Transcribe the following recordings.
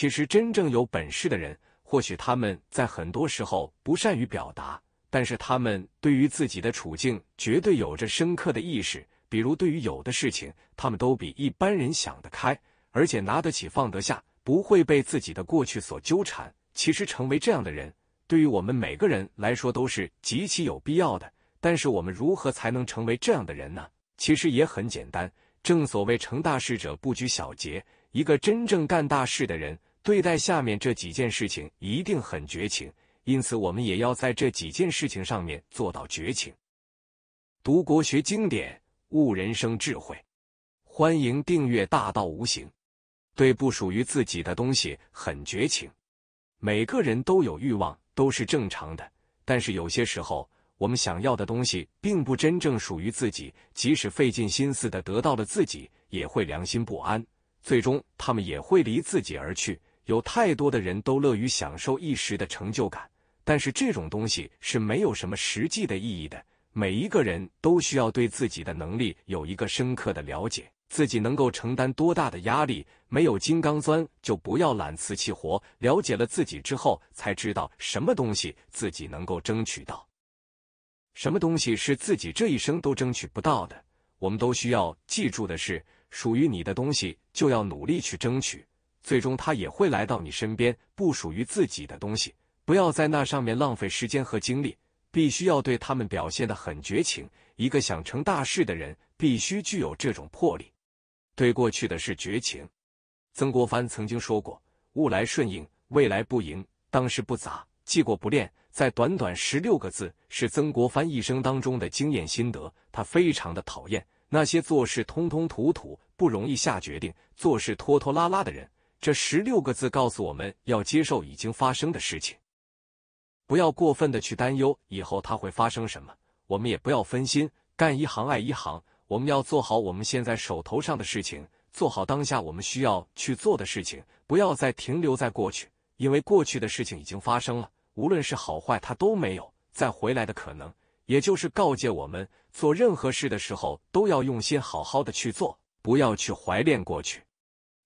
其实真正有本事的人，或许他们在很多时候不善于表达，但是他们对于自己的处境绝对有着深刻的意识。比如对于有的事情，他们都比一般人想得开，而且拿得起放得下，不会被自己的过去所纠缠。其实成为这样的人，对于我们每个人来说都是极其有必要的。但是我们如何才能成为这样的人呢？其实也很简单。正所谓成大事者不拘小节，一个真正干大事的人。对待下面这几件事情一定很绝情，因此我们也要在这几件事情上面做到绝情。读国学经典，悟人生智慧，欢迎订阅《大道无形》。对不属于自己的东西很绝情。每个人都有欲望，都是正常的。但是有些时候，我们想要的东西并不真正属于自己，即使费尽心思的得到了自己，也会良心不安，最终他们也会离自己而去。有太多的人都乐于享受一时的成就感，但是这种东西是没有什么实际的意义的。每一个人都需要对自己的能力有一个深刻的了解，自己能够承担多大的压力。没有金刚钻就不要揽瓷器活。了解了自己之后，才知道什么东西自己能够争取到，什么东西是自己这一生都争取不到的。我们都需要记住的是，属于你的东西就要努力去争取。最终他也会来到你身边，不属于自己的东西，不要在那上面浪费时间和精力。必须要对他们表现的很绝情。一个想成大事的人，必须具有这种魄力，对过去的是绝情。曾国藩曾经说过：“物来顺应，未来不迎，当时不杂，记过不恋。”在短短十六个字，是曾国藩一生当中的经验心得。他非常的讨厌那些做事吞吞吐吐、不容易下决定、做事拖拖拉拉的人。这十六个字告诉我们要接受已经发生的事情，不要过分的去担忧以后它会发生什么。我们也不要分心，干一行爱一行，我们要做好我们现在手头上的事情，做好当下我们需要去做的事情，不要再停留在过去，因为过去的事情已经发生了，无论是好坏，它都没有再回来的可能。也就是告诫我们，做任何事的时候都要用心，好好的去做，不要去怀恋过去。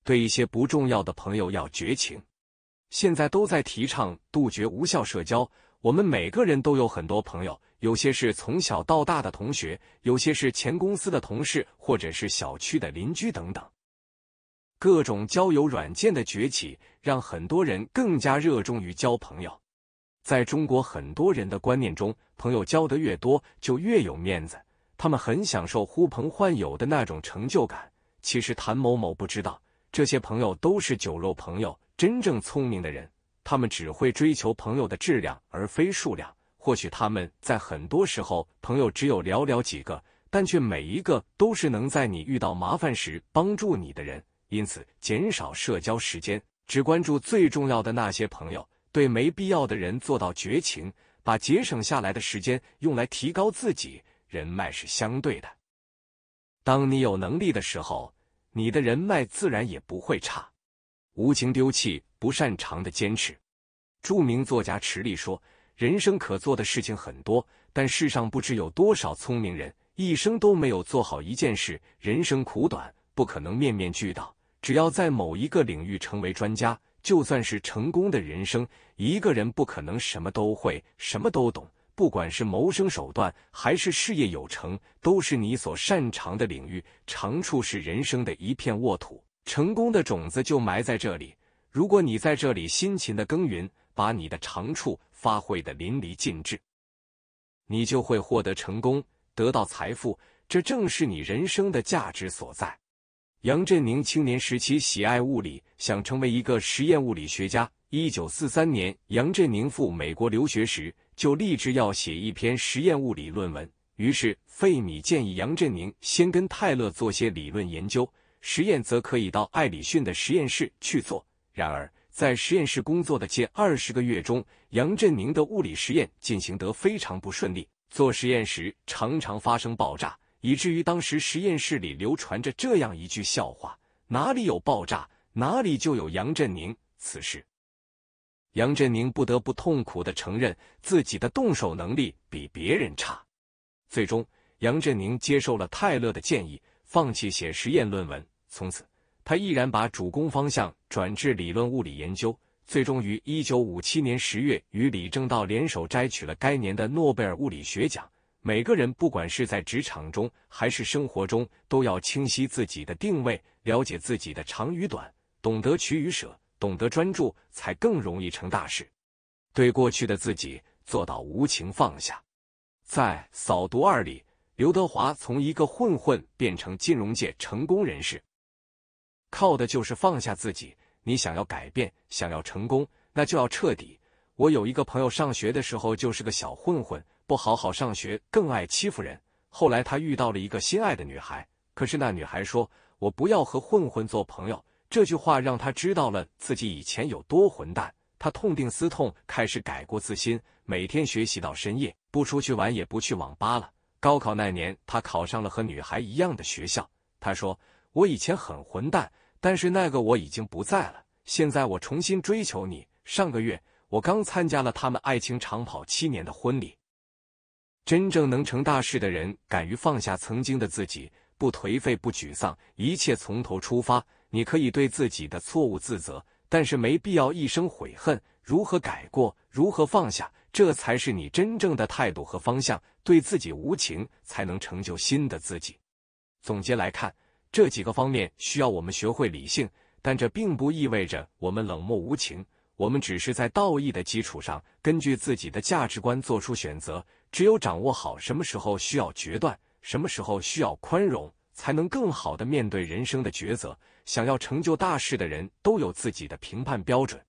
对一些不重要的朋友要绝情。现在都在提倡杜绝无效社交。我们每个人都有很多朋友，有些是从小到大的同学，有些是前公司的同事，或者是小区的邻居等等。各种交友软件的崛起，让很多人更加热衷于交朋友。在中国很多人的观念中，朋友交得越多，就越有面子。他们很享受呼朋唤友的那种成就感。其实，谭某某不知道。这些朋友都是酒肉朋友。真正聪明的人，他们只会追求朋友的质量而非数量。或许他们在很多时候朋友只有寥寥几个，但却每一个都是能在你遇到麻烦时帮助你的人。因此，减少社交时间，只关注最重要的那些朋友，对没必要的人做到绝情，把节省下来的时间用来提高自己。人脉是相对的，当你有能力的时候。你的人脉自然也不会差。无情丢弃不擅长的坚持。著名作家池莉说：“人生可做的事情很多，但世上不知有多少聪明人一生都没有做好一件事。人生苦短，不可能面面俱到。只要在某一个领域成为专家，就算是成功的人生。一个人不可能什么都会，什么都懂。”不管是谋生手段还是事业有成，都是你所擅长的领域，长处是人生的一片沃土，成功的种子就埋在这里。如果你在这里辛勤的耕耘，把你的长处发挥的淋漓尽致，你就会获得成功，得到财富。这正是你人生的价值所在。杨振宁青年时期喜爱物理，想成为一个实验物理学家。一九四三年，杨振宁赴美国留学时。就立志要写一篇实验物理论文，于是费米建议杨振宁先跟泰勒做些理论研究，实验则可以到艾里逊的实验室去做。然而，在实验室工作的近二十个月中，杨振宁的物理实验进行得非常不顺利，做实验时常常发生爆炸，以至于当时实验室里流传着这样一句笑话：哪里有爆炸，哪里就有杨振宁。此事。杨振宁不得不痛苦地承认自己的动手能力比别人差。最终，杨振宁接受了泰勒的建议，放弃写实验论文。从此，他毅然把主攻方向转至理论物理研究。最终于一九五七年十月，与李政道联手摘取了该年的诺贝尔物理学奖。每个人不管是在职场中还是生活中，都要清晰自己的定位，了解自己的长与短，懂得取与舍。懂得专注，才更容易成大事。对过去的自己做到无情放下。在扫毒二里，刘德华从一个混混变成金融界成功人士，靠的就是放下自己。你想要改变，想要成功，那就要彻底。我有一个朋友，上学的时候就是个小混混，不好好上学，更爱欺负人。后来他遇到了一个心爱的女孩，可是那女孩说：“我不要和混混做朋友。”这句话让他知道了自己以前有多混蛋，他痛定思痛，开始改过自新，每天学习到深夜，不出去玩，也不去网吧了。高考那年，他考上了和女孩一样的学校。他说：“我以前很混蛋，但是那个我已经不在了。现在我重新追求你。”上个月，我刚参加了他们爱情长跑七年的婚礼。真正能成大事的人，敢于放下曾经的自己，不颓废，不沮丧，一切从头出发。你可以对自己的错误自责，但是没必要一生悔恨。如何改过，如何放下，这才是你真正的态度和方向。对自己无情，才能成就新的自己。总结来看，这几个方面需要我们学会理性，但这并不意味着我们冷漠无情。我们只是在道义的基础上，根据自己的价值观做出选择。只有掌握好什么时候需要决断，什么时候需要宽容。才能更好的面对人生的抉择。想要成就大事的人，都有自己的评判标准。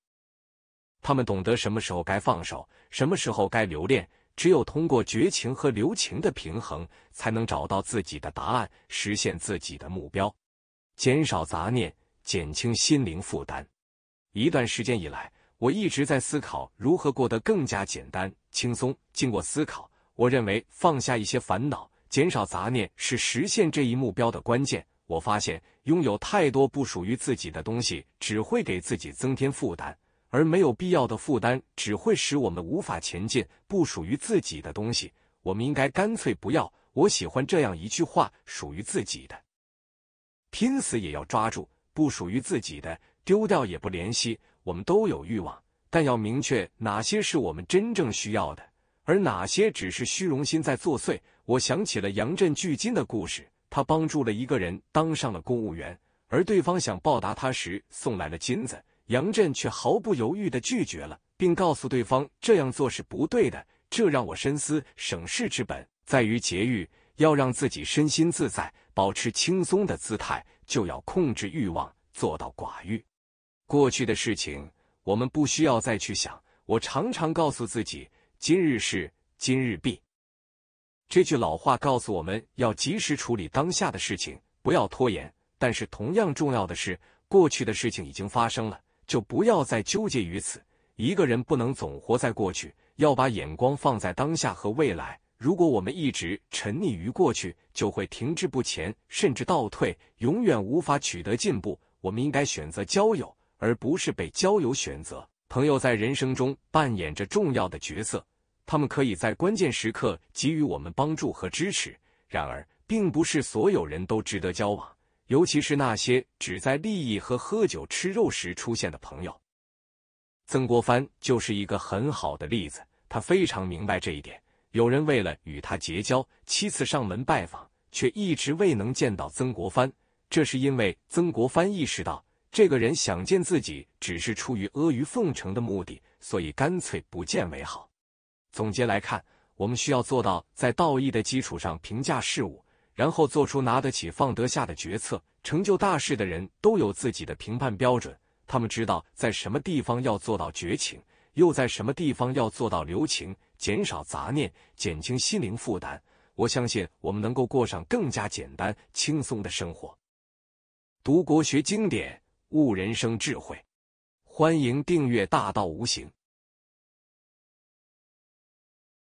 他们懂得什么时候该放手，什么时候该留恋。只有通过绝情和留情的平衡，才能找到自己的答案，实现自己的目标，减少杂念，减轻心灵负担。一段时间以来，我一直在思考如何过得更加简单、轻松。经过思考，我认为放下一些烦恼。减少杂念是实现这一目标的关键。我发现，拥有太多不属于自己的东西，只会给自己增添负担；而没有必要的负担，只会使我们无法前进。不属于自己的东西，我们应该干脆不要。我喜欢这样一句话：“属于自己的，拼死也要抓住；不属于自己的，丢掉也不怜惜。”我们都有欲望，但要明确哪些是我们真正需要的。而哪些只是虚荣心在作祟？我想起了杨震巨金的故事，他帮助了一个人当上了公务员，而对方想报答他时送来了金子，杨震却毫不犹豫的拒绝了，并告诉对方这样做是不对的。这让我深思：省事之本在于节欲，要让自己身心自在，保持轻松的姿态，就要控制欲望，做到寡欲。过去的事情，我们不需要再去想。我常常告诉自己。今日事今日毕，这句老话告诉我们要及时处理当下的事情，不要拖延。但是同样重要的是，过去的事情已经发生了，就不要再纠结于此。一个人不能总活在过去，要把眼光放在当下和未来。如果我们一直沉溺于过去，就会停滞不前，甚至倒退，永远无法取得进步。我们应该选择交友，而不是被交友选择。朋友在人生中扮演着重要的角色。他们可以在关键时刻给予我们帮助和支持，然而，并不是所有人都值得交往，尤其是那些只在利益和喝酒吃肉时出现的朋友。曾国藩就是一个很好的例子，他非常明白这一点。有人为了与他结交，七次上门拜访，却一直未能见到曾国藩，这是因为曾国藩意识到这个人想见自己只是出于阿谀奉承的目的，所以干脆不见为好。总结来看，我们需要做到在道义的基础上评价事物，然后做出拿得起放得下的决策。成就大事的人都有自己的评判标准，他们知道在什么地方要做到绝情，又在什么地方要做到留情，减少杂念，减轻心灵负担。我相信我们能够过上更加简单、轻松的生活。读国学经典，悟人生智慧，欢迎订阅《大道无形》。